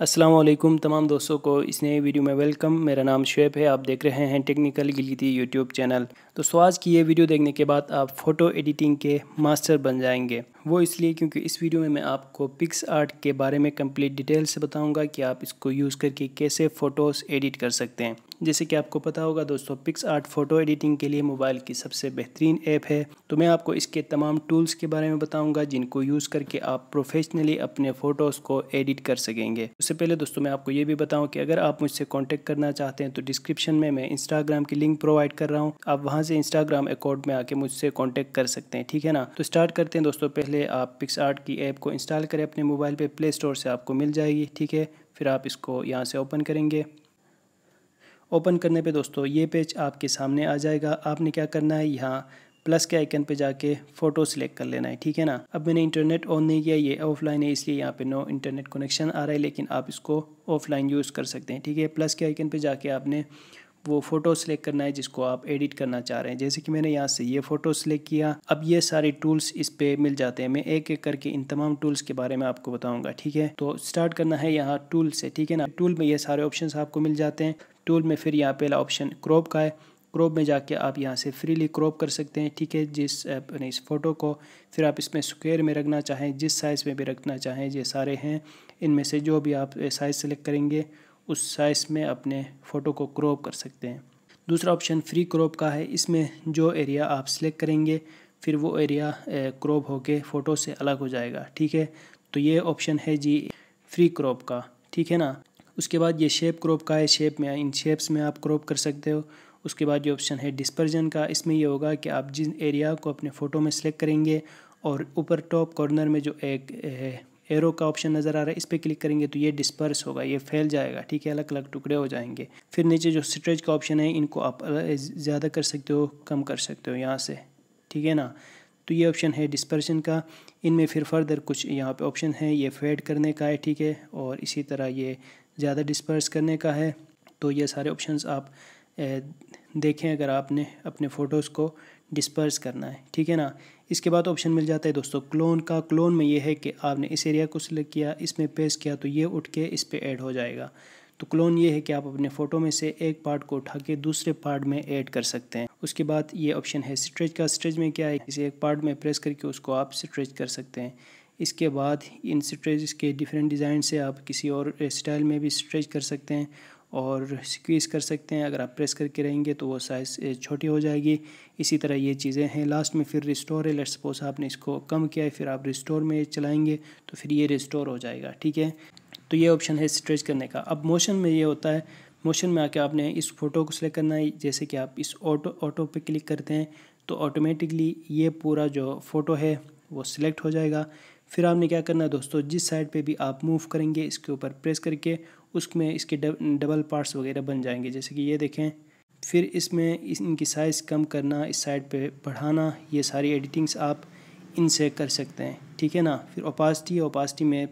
असलम तमाम दोस्तों को इस नए वीडियो में वेलकम मेरा नाम शुएब है आप देख रहे हैं टेक्निकल गिलीती यूट्यूब चैनल तो आज की ये वीडियो देखने के बाद आप फ़ोटो एडिटिंग के मास्टर बन जाएंगे वो इसलिए क्योंकि इस वीडियो में मैं आपको पिक्स आर्ट के बारे में कंप्लीट डिटेल से बताऊंगा कि आप इसको यूज़ करके कैसे फ़ोटोज़ एडिट कर सकते हैं जैसे कि आपको पता होगा दोस्तों पिक्स आर्ट फोटो एडिटिंग के लिए मोबाइल की सबसे बेहतरीन ऐप है तो मैं आपको इसके तमाम टूल्स के बारे में बताऊंगा जिनको यूज़ करके आप प्रोफेशनली अपने फ़ोटोज़ को एडिट कर सकेंगे उससे पहले दोस्तों मैं आपको ये भी बताऊँ कि अगर आप मुझसे कॉन्टैक्ट करना चाहते हैं तो डिस्क्रिप्शन में मैं इंस्टाग्राम की लिंक प्रोवाइड कर रहा हूँ आप वहाँ से इंस्टाग्राम अकाउंट में आके मुझसे कॉन्टैक्ट कर सकते हैं ठीक है ना तो स्टार्ट करते हैं दोस्तों पहले आप पिक्स आर्ट की ऐप को इंस्टॉल करें अपने मोबाइल पर प्ले स्टोर से आपको मिल जाएगी ठीक है फिर आप इसको यहाँ से ओपन करेंगे ओपन करने पे दोस्तों ये पेज आपके सामने आ जाएगा आपने क्या करना है यहाँ प्लस के आइकन पे जाके फ़ोटो सिलेक्ट कर लेना है ठीक है ना अब मैंने इंटरनेट ऑन नहीं किया ये ऑफलाइन है इसलिए यहाँ पे नो इंटरनेट कनेक्शन आ रहा है लेकिन आप इसको ऑफलाइन यूज़ कर सकते हैं ठीक है प्लस के आइकन पे जाके आपने वो फ़ोटो सेलेक्ट करना है जिसको आप एडिट करना चाह रहे हैं जैसे कि मैंने यहाँ से ये फ़ोटो सेलेक्ट किया अब ये सारे टूल्स इस पर मिल जाते हैं मैं एक एक करके इन तमाम टूल्स के बारे में आपको बताऊंगा ठीक है तो स्टार्ट करना है यहाँ टूल से ठीक है ना टूल में ये सारे ऑप्शन आपको मिल जाते हैं टूल में फिर यहाँ पहला ऑप्शन क्रॉप का है क्रॉप में जाके आप यहाँ से फ्रीली क्रॉप कर सकते हैं ठीक है जिस अपने इस फ़ोटो को फिर आप इसमें स्क्वेयर में रखना चाहें जिस साइज़ में भी रखना चाहें ये सारे हैं इनमें से जो भी आप साइज़ सेलेक्ट करेंगे उस साइज़ में अपने फ़ोटो को क्रॉप कर सकते हैं दूसरा ऑप्शन फ्री क्रॉप का है इसमें जो एरिया आप सिलेक्ट करेंगे फिर वो एरिया क्रॉप होके फ़ोटो से अलग हो जाएगा ठीक है तो ये ऑप्शन है जी फ्री क्रॉप का ठीक है ना उसके बाद ये शेप क्रॉप का है शेप में इन शेप्स में आप क्रॉप कर सकते हो उसके बाद ये ऑप्शन है डिस्पर्जन का इसमें ये होगा कि आप जिस एरिया को अपने फ़ोटो में सेलेक्ट करेंगे और ऊपर टॉप कॉर्नर में जो एक एरो का ऑप्शन नज़र आ रहा है इस पर क्लिक करेंगे तो ये डिस्पर्स होगा ये फैल जाएगा ठीक है अलग अलग टुकड़े हो जाएंगे फिर नीचे जो स्ट्रेच का ऑप्शन है इनको आप ज़्यादा कर सकते हो कम कर सकते हो यहाँ से ठीक है ना तो ये ऑप्शन है डिस्पर्शन का इनमें फिर फर्दर कुछ यहाँ पे ऑप्शन है ये फेड करने का है ठीक है और इसी तरह ये ज़्यादा डिस्पर्स करने का है तो ये सारे ऑप्शंस आप देखें अगर आपने अपने फ़ोटोज़ को डिस्पर्स करना है ठीक है ना इसके बाद ऑप्शन मिल जाता है दोस्तों क्लोन का क्लोन में ये है कि आपने इस एरिया को सिलेक्ट किया इसमें पेस किया तो ये उठ के इस पर ऐड हो जाएगा तो क्लोन ये है कि आप अपने फ़ोटो में से एक पार्ट को उठा के दूसरे पार्ट में ऐड कर सकते हैं उसके बाद ये ऑप्शन है स्ट्रेच का स्ट्रेच में क्या है इसे एक पार्ट में प्रेस करके उसको आप स्ट्रेच कर सकते हैं इसके बाद इन स्ट्रेच के डिफरेंट डिज़ाइन से आप किसी और स्टाइल में भी स्ट्रेच कर सकते हैं और स्क्वीज़ कर सकते हैं अगर आप प्रेस करके रहेंगे तो वो साइज़ छोटी हो जाएगी इसी तरह ये चीज़ें हैं लास्ट में फिर रिस्टोर है लेट सपोज आपने इसको कम किया है फिर आप रिस्टोर में चलाएंगे तो फिर ये रिस्टोर हो जाएगा ठीक है तो ये ऑप्शन है स्ट्रेच करने का अब मोशन में ये होता है मोशन में आके आपने इस फ़ोटो को सिलेक्ट करना है जैसे कि आप इस ऑटो ऑटो पर क्लिक करते हैं तो ऑटोमेटिकली ये पूरा जो फ़ोटो है वो सिलेक्ट हो जाएगा फिर आपने क्या करना है दोस्तों जिस साइड पे भी आप मूव करेंगे इसके ऊपर प्रेस करके उसमें इसके डब, डबल पार्ट्स वगैरह बन जाएंगे जैसे कि ये देखें फिर इसमें इनकी साइज़ कम करना इस साइड पे बढ़ाना ये सारी एडिटिंग्स आप इनसे कर सकते हैं ठीक है ना फिर ओपासिटी ओपासिटी में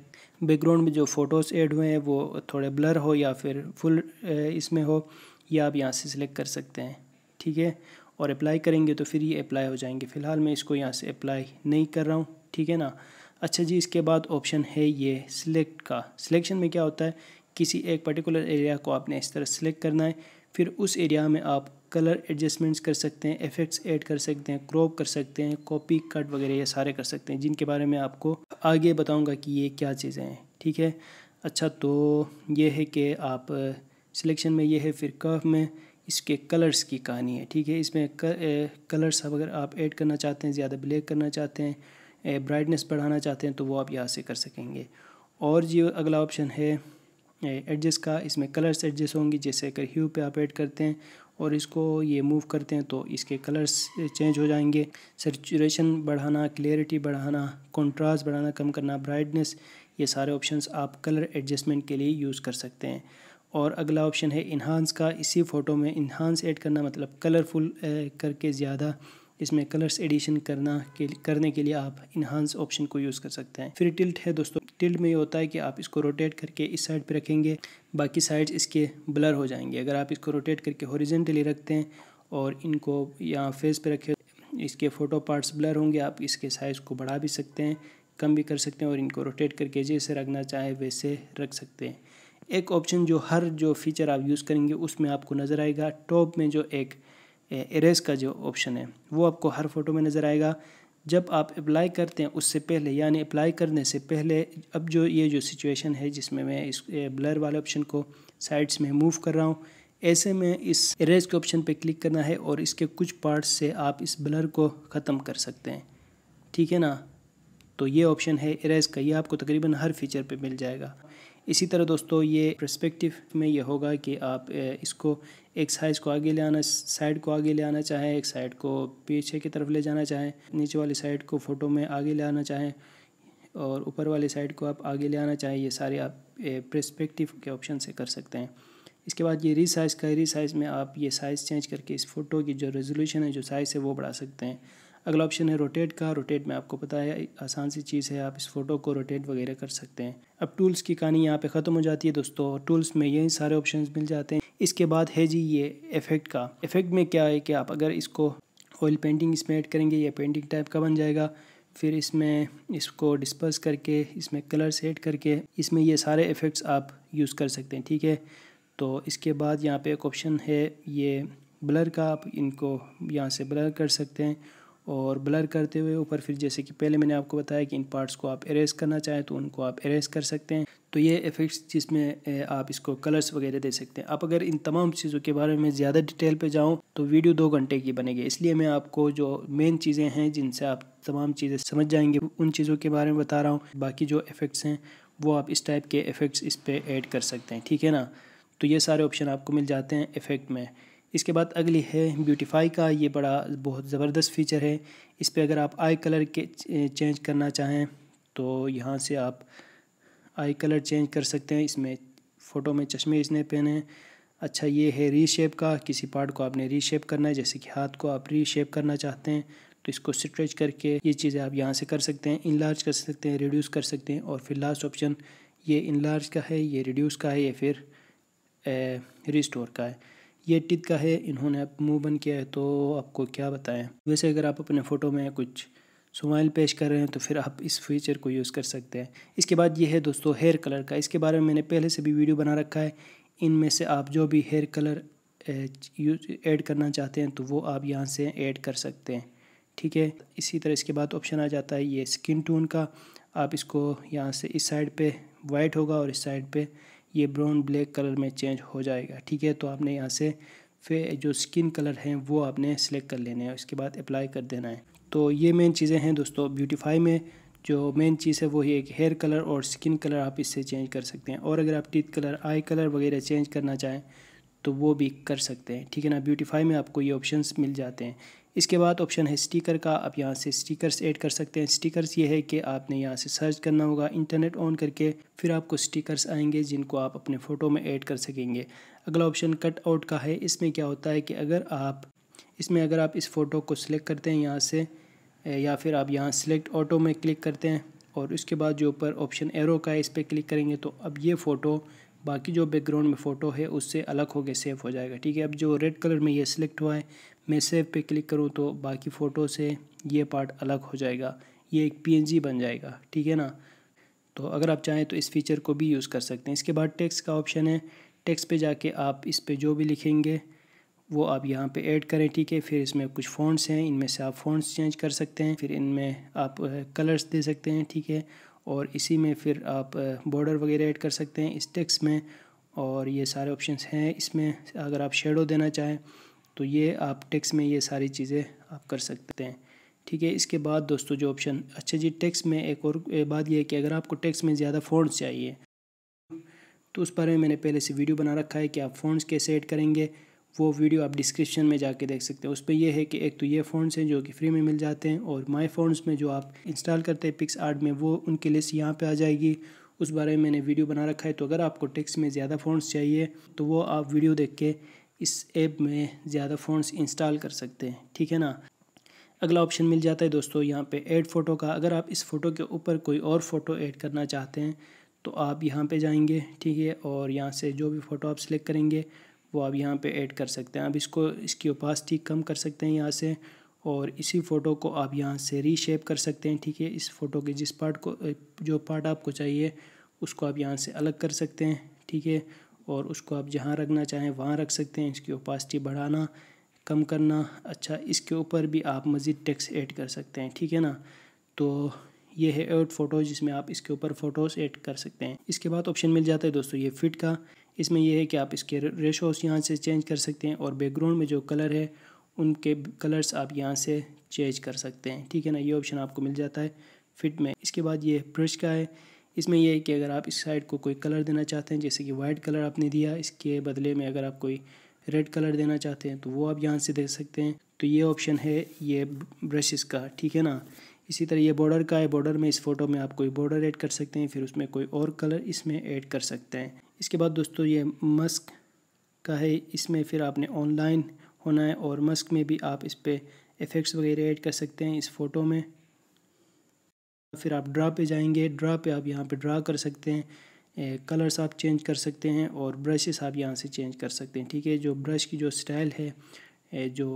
बैकग्राउंड में जो फ़ोटोज़ एड हुए हैं वो थोड़े ब्लर हो या फिर फुल इसमें हो ये आप यहाँ से सिलेक्ट कर सकते हैं ठीक है और अप्लाई करेंगे तो फिर ये अप्लाई हो जाएंगे फ़िलहाल मैं इसको यहाँ से अप्लाई नहीं कर रहा हूँ ठीक है ना अच्छा जी इसके बाद ऑप्शन है ये सिलेक्ट का सिलेक्शन में क्या होता है किसी एक पर्टिकुलर एरिया को आपने इस तरह सेलेक्ट करना है फिर उस एरिया में आप कलर एडजस्टमेंट्स कर सकते हैं इफ़ेक्ट्स ऐड कर सकते हैं क्रॉप कर सकते हैं कॉपी कट वगैरह ये सारे कर सकते हैं जिनके बारे में आपको आगे बताऊंगा कि ये क्या चीज़ें हैं ठीक है अच्छा तो ये है कि आप सिलेक्शन में ये है फिर कर्व में इसके कलर्स की कहानी है ठीक है इसमें कलर्स अगर आप ऐड करना चाहते हैं ज़्यादा ब्लैक करना चाहते हैं ब्राइटनेस बढ़ाना चाहते हैं तो वो आप यहाँ से कर सकेंगे और जो अगला ऑप्शन है एडजस्ट का इसमें कलर्स एडजस्ट होंगे जैसे अगर ह्यू पे आप ऐड करते हैं और इसको ये मूव करते हैं तो इसके कलर्स चेंज हो जाएंगे सेचुरेशन बढ़ाना क्लियरिटी बढ़ाना कंट्रास्ट बढ़ाना कम करना ब्राइटनेस ये सारे ऑप्शंस आप कलर एडजस्टमेंट के लिए यूज़ कर सकते हैं और अगला ऑप्शन है इन्हांस का इसी फ़ोटो में इन्हांस ऐड करना मतलब कलरफुल करके ज़्यादा इसमें कलर्स एडिशन करना के करने के लिए आप इन्हांस ऑप्शन को यूज़ कर सकते हैं फिर टिल्ट है दोस्तों टिल्ट में ये होता है कि आप इसको रोटेट करके इस साइड पे रखेंगे बाकी साइड्स इसके ब्लर हो जाएंगे अगर आप इसको रोटेट करके हॉरिजेंटली रखते हैं और इनको यहाँ फेस पे रखे इसके फ़ोटो पार्ट्स ब्लर होंगे आप इसके साइज़ को बढ़ा भी सकते हैं कम भी कर सकते हैं और इनको रोटेट करके जैसे रखना चाहे वैसे रख सकते हैं एक ऑप्शन जो हर जो फीचर आप यूज़ करेंगे उसमें आपको नज़र आएगा टॉप में जो एक इरेज का जो ऑप्शन है वो आपको हर फोटो में नज़र आएगा जब आप अप्लाई करते हैं उससे पहले यानी अप्लाई करने से पहले अब जो ये जो सिचुएशन है जिसमें मैं इस ब्लर वाले ऑप्शन को साइड्स में मूव कर रहा हूँ ऐसे में इस इरेज के ऑप्शन पे क्लिक करना है और इसके कुछ पार्ट्स से आप इस ब्लर को ख़त्म कर सकते हैं ठीक है ना तो ये ऑप्शन है इरेज का ये आपको तकरीबन हर फीचर पे मिल जाएगा इसी तरह दोस्तों ये प्रस्पेक्टिव में ये होगा कि आप इसको एक साइज़ को आगे ले आना साइड को आगे ले आना चाहें एक साइड को पीछे की तरफ ले जाना चाहें नीचे वाली साइड को फ़ोटो में आगे ले आना चाहें और ऊपर वाली साइड को आप आगे ले आना चाहें ये सारे आप प्रस्पेक्टिव के ऑप्शन से कर सकते हैं इसके बाद ये रीसाइज का रीसाइज़ में आप ये साइज़ चेंज करके इस फ़ोटो की जो रेजोल्यूशन है जो साइज़ है वो बढ़ा सकते हैं अगला ऑप्शन है रोटेट का रोटेट में आपको पता है आसान सी चीज़ है आप इस फोटो को रोटेट वगैरह कर सकते हैं अब टूल्स की कहानी यहाँ पे ख़त्म हो जाती है दोस्तों टूल्स में यही सारे ऑप्शन मिल जाते हैं इसके बाद है जी ये इफेक्ट का इफेक्ट में क्या है कि आप अगर इसको ऑयल पेंटिंग इसमें ऐड करेंगे या पेंटिंग टाइप का बन जाएगा फिर इसमें इसको डिस्पर्स करके इसमें कलर्स एड करके इसमें ये सारे इफ़ेक्ट्स आप यूज़ कर सकते हैं ठीक है तो इसके बाद यहाँ पे एक ऑप्शन है ये ब्लर का आप इनको यहाँ से ब्लर कर सकते हैं और ब्लर करते हुए ऊपर फिर जैसे कि पहले मैंने आपको बताया कि इन पार्ट्स को आप एरेस करना चाहें तो उनको आप एरेस कर सकते हैं तो ये इफ़ेक्ट्स जिसमें आप इसको कलर्स वगैरह दे सकते हैं आप अगर इन तमाम चीज़ों के बारे में ज़्यादा डिटेल पे जाऊँ तो वीडियो दो घंटे की बनेगी इसलिए मैं आपको जो मेन चीज़ें हैं जिनसे आप तमाम चीज़ें समझ जाएंगे उन चीज़ों के बारे में बता रहा हूँ बाकी जो इफ़ेक्ट्स हैं वो आप इस टाइप के इफ़ेक्ट्स इस पर ऐड कर सकते हैं ठीक है ना तो ये सारे ऑप्शन आपको मिल जाते हैं इफ़ेक्ट में इसके बाद अगली है ब्यूटीफाई का ये बड़ा बहुत ज़बरदस्त फीचर है इस पर अगर आप आई कलर के चेंज करना चाहें तो यहाँ से आप आई कलर चेंज कर सकते हैं इसमें फ़ोटो में चश्मे इसने पहने अच्छा ये है रीशेप का किसी पार्ट को आपने रीशेप करना है जैसे कि हाथ को आप रीशेप करना चाहते हैं तो इसको स्ट्रेच करके ये चीज़ें आप यहाँ से कर सकते हैं इनलार्ज कर सकते हैं रिड्यूस कर सकते हैं और फिर लास्ट ऑप्शन ये इनलार्ज का है ये रिड्यूस का है या फिर रिस्टोर का है ये टित का है इन्होंने आप मुंह बन किया है तो आपको क्या बताएं वैसे अगर आप अपने फ़ोटो में कुछ स्माइल पेश कर रहे हैं तो फिर आप इस फीचर को यूज़ कर सकते हैं इसके बाद ये है दोस्तों हेयर कलर का इसके बारे में मैंने पहले से भी वीडियो बना रखा है इनमें से आप जो भी हेयर कलर यूज ऐड करना चाहते हैं तो वो आप यहाँ से ऐड कर सकते हैं ठीक है इसी तरह इसके बाद ऑप्शन आ जाता है ये स्किन टोन का आप इसको यहाँ से इस साइड पे वाइट होगा और इस साइड पे ये ब्राउन ब्लैक कलर में चेंज हो जाएगा ठीक है तो आपने यहाँ से फिर जो स्किन कलर हैं वो आपने सेलेक्ट कर लेने हैं उसके बाद अप्लाई कर देना है तो ये मेन चीज़ें हैं दोस्तों ब्यूटीफाई में जो मेन चीज़ है वो ही एक हेयर कलर और स्किन कलर आप इससे चेंज कर सकते हैं और अगर आप टीथ कलर आई कलर वगैरह चेंज करना चाहें तो वो भी कर सकते हैं ठीक है ना ब्यूटीफाई में आपको ये ऑप्शंस मिल जाते हैं इसके बाद ऑप्शन है स्टिकर का आप यहाँ से स्टिकर्स ऐड कर सकते हैं स्टिकर्स ये है कि आपने यहाँ से सर्च करना होगा इंटरनेट ऑन करके फिर आपको स्टिकर्स आएंगे जिनको आप अपने फ़ोटो में ऐड कर सकेंगे अगला ऑप्शन कट आउट का है इसमें क्या होता है कि अगर आप इसमें अगर आप इस फ़ोटो को सिलेक्ट करते हैं यहाँ से या फिर आप यहाँ सेलेक्ट ऑटो में क्लिक करते हैं और उसके बाद जो ऊपर ऑप्शन एरो का है इस पर क्लिक करेंगे तो अब ये फ़ोटो बाकी जो बैकग्राउंड में फ़ोटो है उससे अलग होकर सेव हो जाएगा ठीक है अब जो रेड कलर में ये सिलेक्ट हुआ है मैं सेव पे क्लिक करूँ तो बाकी फ़ोटो से ये पार्ट अलग हो जाएगा ये एक पी बन जाएगा ठीक है ना तो अगर आप चाहें तो इस फीचर को भी यूज़ कर सकते हैं इसके बाद टेक्स्ट का ऑप्शन है टेक्स्ट पे जाके आप इस पे जो भी लिखेंगे वो आप यहाँ पे ऐड करें ठीक है फिर इसमें कुछ फ़ॉन्ट्स हैं इनमें से आप फ़ॉन्ट्स चेंज कर सकते हैं फिर इनमें आप कलर्स दे सकते हैं ठीक है और इसी में फिर आप बॉर्डर वगैरह ऐड कर सकते हैं इस टेक्स में और ये सारे ऑप्शन हैं इसमें अगर आप शेडो देना चाहें तो ये आप टैक्स में ये सारी चीज़ें आप कर सकते हैं ठीक है इसके बाद दोस्तों जो ऑप्शन अच्छा जी टैक्स में एक और बात यह है कि अगर आपको टैक्स में ज़्यादा फ़ॉन्ट्स चाहिए तो उस बारे में मैंने पहले से वीडियो बना रखा है कि आप फ़ोन कैसे ऐड करेंगे वो वीडियो आप डिस्क्रिप्शन में जाके देख सकते हैं उस पर यह है कि एक तो ये फ़ोनस हैं जो कि फ्री में मिल जाते हैं और माई फ़ोनस में जो आप इंस्टॉल करते हैं पिक्स आर्ट में वो उनकी लिस्ट यहाँ पे आ जाएगी उस बारे में मैंने वीडियो बना रखा है तो अगर आपको टेक्स में ज़्यादा फ़ोन चाहिए तो वो आप वीडियो देख के इस ऐप में ज़्यादा फ़ोनस इंस्टॉल कर सकते हैं ठीक है ना अगला ऑप्शन मिल जाता है दोस्तों यहाँ पे ऐड फ़ोटो का अगर आप इस फ़ोटो के ऊपर कोई और फ़ोटो ऐड करना चाहते हैं तो आप यहाँ पे जाएंगे ठीक है और यहाँ से जो भी फ़ोटो आप सिलेक्ट करेंगे वो आप यहाँ पे ऐड कर सकते हैं आप इसको इसकी ओपासिटी कम कर सकते हैं यहाँ से और इसी फ़ोटो को आप यहाँ से रीशेप कर सकते हैं ठीक है इस फ़ोटो के जिस पार्ट को जो पार्ट आपको चाहिए उसको आप यहाँ से अलग कर सकते हैं ठीक है और उसको आप जहाँ रखना चाहें वहाँ रख सकते हैं इसकी ओपासिटी बढ़ाना कम करना अच्छा इसके ऊपर भी आप मज़ीद टेक्स ऐड कर सकते हैं ठीक है ना तो ये है एड फ़ोटोज़ जिसमें आप इसके ऊपर फ़ोटोज़ ऐड कर सकते हैं इसके बाद ऑप्शन मिल जाता है दोस्तों ये फिट का इसमें यह है कि आप इसके रेशोस यहाँ से चेंज कर सकते हैं और बैकग्राउंड में जो कलर है उनके कलर्स आप यहाँ से चेंज कर सकते हैं ठीक है ना ये ऑप्शन आपको मिल जाता है फिट में इसके बाद ये ब्रश का है इसमें यह है कि अगर आप इस साइड को कोई कलर देना चाहते हैं जैसे कि वाइट कलर आपने दिया इसके बदले में अगर आप कोई रेड कलर देना चाहते हैं तो वो आप यहाँ से दे सकते हैं तो ये ऑप्शन है ये ब्रशेस का ठीक है ना इसी तरह ये बॉर्डर का है बॉर्डर में इस फोटो में आप कोई बॉर्डर ऐड कर सकते हैं फिर उसमें कोई और कलर इसमें ऐड कर सकते हैं इसके बाद दोस्तों ये मस्क का है इसमें फिर आपने ऑनलाइन होना है और मस्क में भी आप इस पर इफ़ेक्ट्स वगैरह ऐड कर सकते हैं इस फ़ोटो में फिर आप ड्रा पे जाएंगे ड्रा पे आप यहाँ पे ड्रा कर सकते हैं कलर्स आप चेंज कर सकते हैं और ब्रशेस आप यहाँ से चेंज कर सकते हैं ठीक है जो ब्रश की जो स्टाइल है जो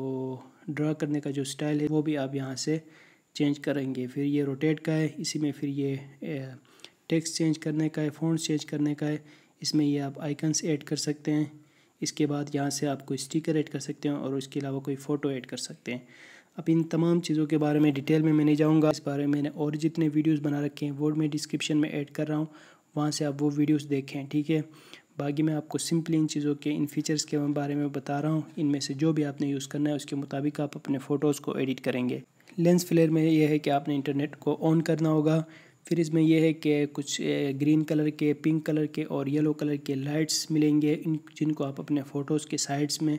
ड्रा करने का जो स्टाइल है वो भी आप यहाँ से चेंज करेंगे फिर ये रोटेट का है इसी में फिर ये टेक्स्ट चेंज करने का है फ़ोन चेंज करने का है इसमें ये आप आइकन्स ऐड कर सकते हैं इसके बाद यहाँ से आप कोई स्टिकर ऐड कर सकते हैं और उसके अलावा कोई फ़ोटो ऐड कर सकते हैं अब इन तमाम चीज़ों के बारे में डिटेल में मैं नहीं जाऊँगा इस बारे में मैंने और जितने वीडियोज़ बना रखे हैं वो मैं डिस्क्रिप्शन में ऐड कर रहा हूँ वहाँ से आप वो वीडियोज़ देखें ठीक है बाकी मैं आपको सिंपली इन चीज़ों के इन फीचर्स के बारे में बता रहा हूँ इनमें से जो भी आपने यूज़ करना है उसके मुताबिक आप अपने फ़ोटोज़ को एडिट करेंगे लेंस फ्लेयर में यह है कि आपने इंटरनेट को ऑन करना होगा फिर इसमें यह है कि कुछ ग्रीन कलर के पिंक कलर के और येलो कलर के लाइट्स मिलेंगे इन जिनको आप अपने फ़ोटोज़ के साइड्स में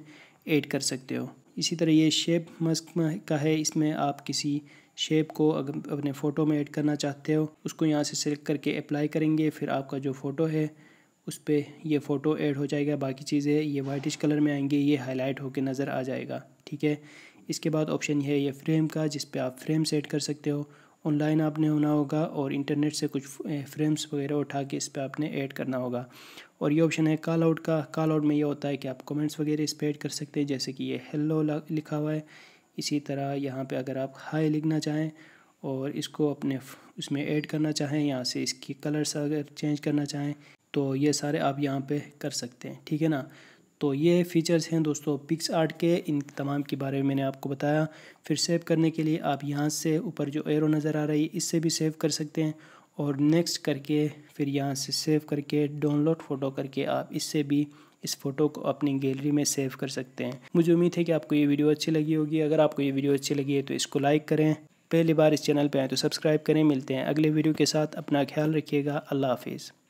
एड कर सकते हो इसी तरह ये शेप मस्क का है इसमें आप किसी शेप को अगर अपने फ़ोटो में ऐड करना चाहते हो उसको यहाँ से सेलेक्ट करके अप्लाई करेंगे फिर आपका जो फ़ोटो है उस पर यह फ़ोटो ऐड हो जाएगा बाकी चीज़ें ये वाइटिश कलर में आएंगे ये हाईलाइट होकर नज़र आ जाएगा ठीक है इसके बाद ऑप्शन है ये फ्रेम का जिस पर आप फ्रेम सेट कर सकते हो ऑनलाइन आपने होना होगा और इंटरनेट से कुछ फ्रेम्स वगैरह उठा के इस पर आपने ऐड करना होगा और ये ऑप्शन है कॉल आउट का कॉल आउट में ये होता है कि आप कमेंट्स वगैरह इस पर ऐड कर सकते हैं जैसे कि ये हेलो लिखा हुआ है इसी तरह यहाँ पे अगर आप हाई लिखना चाहें और इसको अपने उसमें ऐड करना चाहें यहाँ से इसकी कलर्स अगर चेंज करना चाहें तो ये सारे आप यहाँ पर कर सकते हैं ठीक है ना तो ये फीचर्स हैं दोस्तों पिक्स आर्ट के इन तमाम के बारे में मैंने आपको बताया फिर सेव करने के लिए आप यहाँ से ऊपर जो एरो नज़र आ रही है इससे भी सेव कर सकते हैं और नेक्स्ट करके फिर यहाँ से सेव करके डाउनलोड फ़ोटो करके आप इससे भी इस फोटो को अपनी गैलरी में सेव कर सकते हैं मुझे उम्मीद है कि आपको ये वीडियो अच्छी लगी होगी अगर आपको ये वीडियो अच्छी लगी है तो इसको लाइक करें पहली बार इस चैनल पर आए तो सब्सक्राइब करें मिलते हैं अगले वीडियो के साथ अपना ख्याल रखिएगा अल्लाह हाफिज़